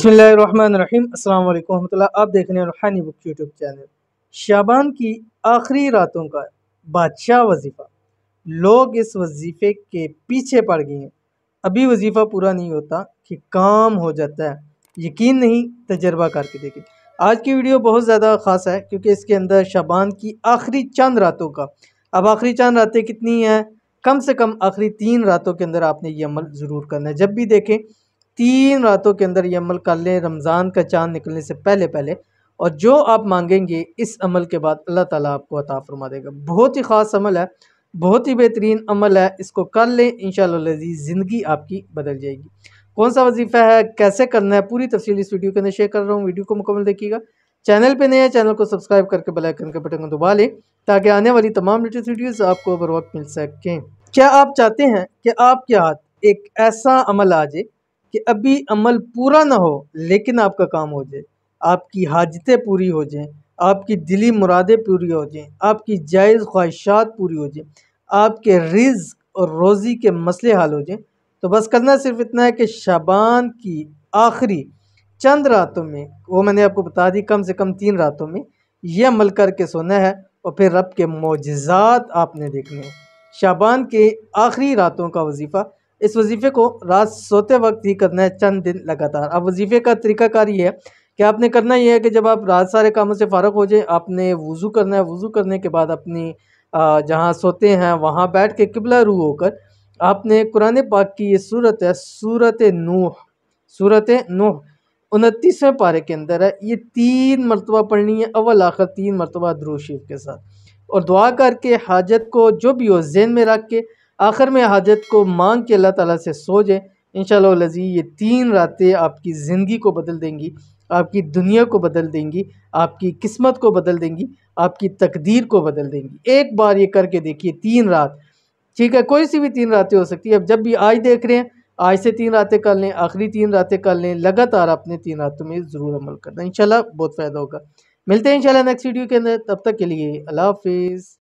बसमीम अल्लाम वरहमल आप देख रहे हैं रूहानी बुक यूट्यूब चैनल शाबान की आखिरी रातों का बादशाह वजीफ़ा लोग इस वजीफ़े के पीछे पड़ गए हैं अभी वजीफ़ा पूरा नहीं होता कि काम हो जाता है यकीन नहीं तजर्बा करके देखें आज की वीडियो बहुत ज़्यादा ख़ास है क्योंकि इसके अंदर शाबान की आखिरी चंद रातों का अब आखिरी चंद रातें कितनी हैं कम से कम आखिरी तीन रातों के अंदर आपने ये अमल ज़रूर करना है जब भी देखें तीन रातों के अंदर ये अमल कर लें रमज़ान का चांद निकलने से पहले पहले और जो आप मांगेंगे इस अमल के बाद अल्लाह ताला आपको अता फरमा देगा बहुत ही ख़ास अमल है बहुत ही बेहतरीन अमल है इसको कर लें इन शजीज़ ज़िंदगी आपकी बदल जाएगी कौन सा वजीफ़ा है कैसे करना है पूरी तफसील इस वीडियो के अंदर शेयर कर रहा हूँ वीडियो को मुकम्मल देखिएगा चैनल पे नया चैनल को सब्सक्राइब करके बेल आइकन के बटन को दबा लें ताकि आने वाली तमाम लेटेस्ट वीडियोस आपको बर वक्त मिल सकें क्या आप चाहते हैं कि आपके हाथ एक ऐसा अमल आ जाए कि अभी अमल पूरा ना हो लेकिन आपका काम हो जाए आपकी हाजतें पूरी हो जाएं आपकी दिली मुरादें पूरी हो जाएं आपकी जायज़ ख्वाहिशात पूरी हो जाएं आपके रिज और रोज़ी के मसले हल हो जाएं तो बस करना सिर्फ इतना है कि शाबान की आखिरी चंद रातों में वो मैंने आपको बता दी कम से कम तीन रातों में यह अमल करके सोना है और फिर रब के मोजात आपने देखने हैं शाबान के आखिरी रातों का वजीफ़ा इस वजीफ़े को रात सोते वक्त ही करना है चंद दिन लगातार अब वजीफ़े का तरीकाकार ये है कि आपने करना ये है कि जब आप रात सारे कामों से फ़ारग हो जाए आपने वज़ू करना है वज़ू करने के बाद अपनी जहाँ सोते हैं वहाँ बैठ के किबला रू होकर आपने कुरान पाक की ये सूरत है सूरत नूह सूरत नूह उनतीसवें पारे के अंदर है ये तीन मरतबा पढ़नी है अव्वल आखिर तीन मरतबा द्रोशीफ के साथ और दुआ करके हाजत को जो भी हो जेन में रख के आखिर में हाजत को मांग के अल्लाह ताला से सो जाए इन शजी ये तीन रातें आपकी ज़िंदगी को बदल देंगी आपकी दुनिया को बदल देंगी आपकी किस्मत को बदल देंगी आपकी तकदीर को बदल देंगी एक बार ये करके देखिए तीन रात ठीक है कोई सी भी तीन रातें हो सकती है अब जब भी आज देख रहे हैं आज से तीन रातें कर लें आखिरी तीन रातें कर लें लगातार अपने तीन रातों में ज़रूर अमल करना इंशाल्लाह बहुत फ़ायदा होगा मिलते हैं इंशाल्लाह नेक्स्ट वीडियो के अंदर तब तक के लिए अल्लाह हाफिज़